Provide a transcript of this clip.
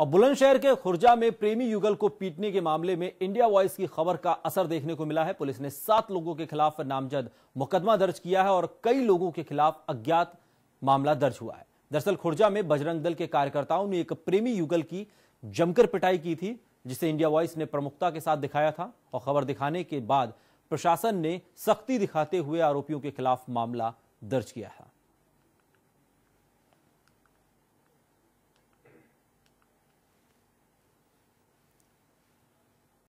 और बुलंदशहर के खुर्जा में प्रेमी युगल को पीटने के मामले में इंडिया वॉइस की खबर का असर देखने को मिला है पुलिस ने सात लोगों के खिलाफ नामजद मुकदमा दर्ज किया है और कई लोगों के खिलाफ अज्ञात मामला दर्ज हुआ है दरअसल खुर्जा में बजरंग दल के कार्यकर्ताओं ने एक प्रेमी युगल की जमकर पिटाई की थी जिसे इंडिया वॉइस ने प्रमुखता के साथ दिखाया था और खबर दिखाने के बाद प्रशासन ने सख्ती दिखाते हुए आरोपियों के खिलाफ मामला दर्ज किया है